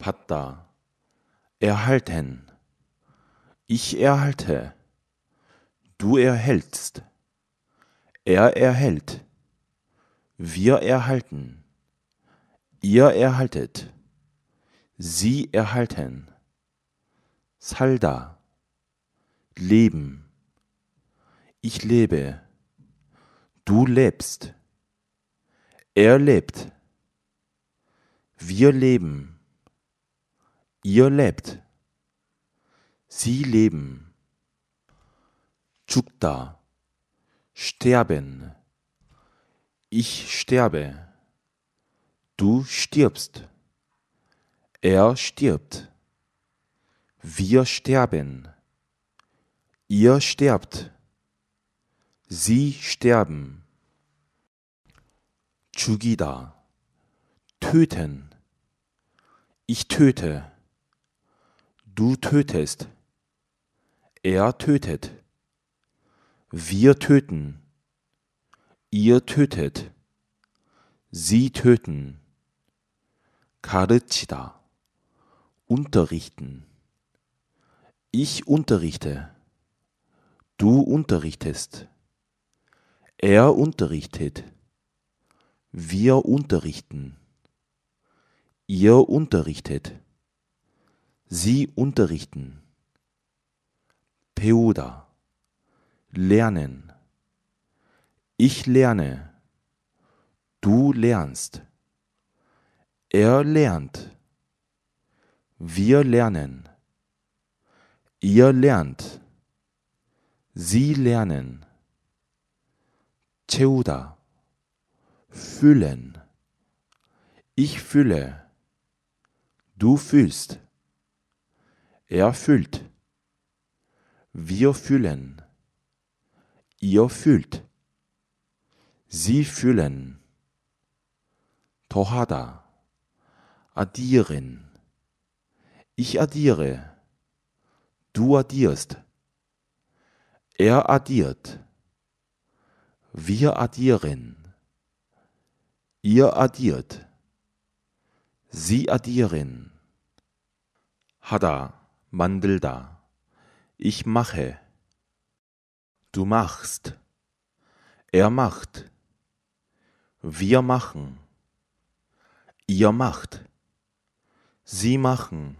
Patta. Erhalten. Ich erhalte. Du erhältst. Er erhält. Wir erhalten. Ihr erhaltet. Sie erhalten. Salda. Leben. Ich lebe. Du lebst. Er lebt. Wir leben. Ihr lebt. Sie leben. 죽다. Sterben. Ich sterbe. Du stirbst. Er stirbt. Wir sterben. Ihr sterbt. Sie sterben. 죽이다. Töten. Ich töte. Du tötest. Er tötet. Wir töten. Ihr tötet. Sie töten. 가르치다. Unterrichten. Ich unterrichte. Du unterrichtest. Er unterrichtet. Wir unterrichten. Ihr unterrichtet. Sie unterrichten. Peuda. Lernen. Ich lerne. Du lernst. Er lernt. Wir lernen. Ihr lernt. Sie lernen. Cheuda. Füllen. Ich fülle. Du fühlst. Er fühlt. Wir fühlen. Ihr fühlt. Sie fühlen. Tohada. Addieren. Ich addiere. Du addierst. Er addiert. Wir addieren. Ihr addiert. Sie addieren. Hada. 만들다. Ich mache. Du machst. Er macht. Wir machen. Ihr macht. Sie machen.